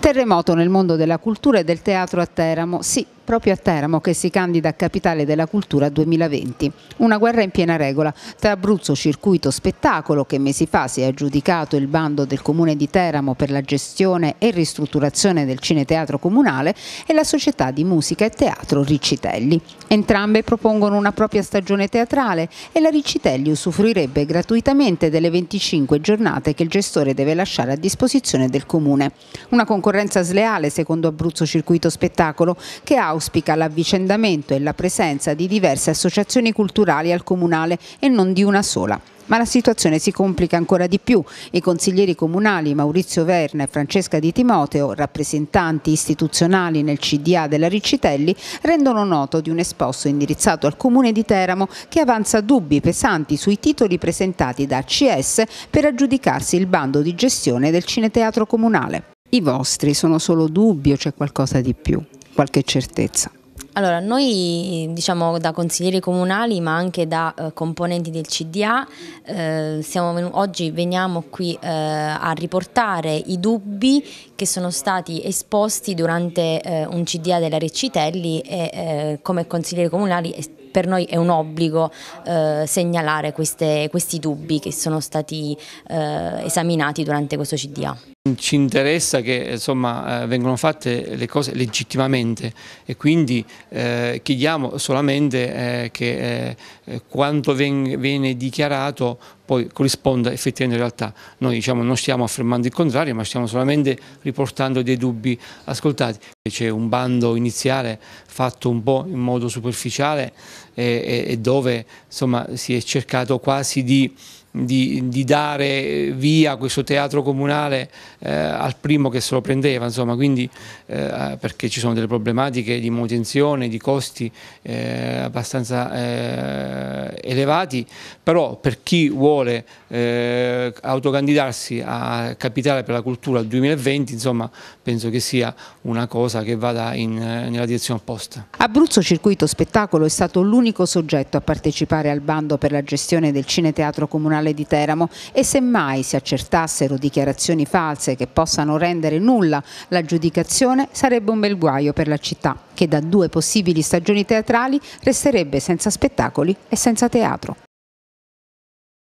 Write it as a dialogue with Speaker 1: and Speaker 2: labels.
Speaker 1: Terremoto nel mondo della cultura e del teatro a Teramo. Sì, proprio a Teramo che si candida a capitale della cultura 2020. Una guerra in piena regola tra Abruzzo Circuito Spettacolo che mesi fa si è aggiudicato il bando del comune di Teramo per la gestione e ristrutturazione del cineteatro comunale e la società di musica e teatro Riccitelli. Entrambe propongono una propria stagione teatrale e la Riccitelli usufruirebbe gratuitamente delle 25 giornate che il gestore deve lasciare a disposizione del comune. Una concorrenza sleale secondo Abruzzo Circuito Spettacolo che ha auspica l'avvicendamento e la presenza di diverse associazioni culturali al Comunale e non di una sola. Ma la situazione si complica ancora di più. I consiglieri comunali Maurizio Verna e Francesca Di Timoteo, rappresentanti istituzionali nel CDA della Riccitelli, rendono noto di un esposto indirizzato al Comune di Teramo che avanza dubbi pesanti sui titoli presentati da CS per aggiudicarsi il bando di gestione del Cineteatro Comunale. I vostri sono solo dubbi o c'è qualcosa di più? qualche certezza?
Speaker 2: Allora, noi diciamo da consiglieri comunali ma anche da eh, componenti del CDA eh, venu- oggi veniamo qui eh, a riportare i dubbi che sono stati esposti durante eh, un CDA della Recitelli e eh, come consiglieri comunali È- per noi è un obbligo eh, segnalare queste, questi dubbi che sono stati eh, esaminati durante questo CDA.
Speaker 3: Ci interessa che insomma, eh, vengano fatte le cose legittimamente e quindi eh, chiediamo solamente eh, che eh, quanto viene dichiarato poi corrisponda effettivamente in realtà. Noi diciamo, non stiamo affermando il contrario, ma stiamo solamente riportando dei dubbi ascoltati. C'è un bando iniziale fatto un po' in modo superficiale e, e dove insomma, si è cercato quasi di... Di, di, dare via questo teatro comunale eh, al primo che se lo prendeva, insomma, quindi, eh, perché ci sono delle problematiche di manutenzione, di costi eh, abbastanza eh, elevati, però per chi vuole vuole eh, autocandidarsi a capitale per la cultura al 2020, insomma penso che sia una cosa che vada in, nella direzione opposta.
Speaker 1: Abruzzo Circuito Spettacolo è stato l'unico soggetto a partecipare al bando per la gestione del Cineteatro Comunale di Teramo e semmai si accertassero dichiarazioni false che possano rendere nulla l'aggiudicazione sarebbe un bel guaio per la città che da due possibili stagioni teatrali resterebbe senza spettacoli e senza teatro.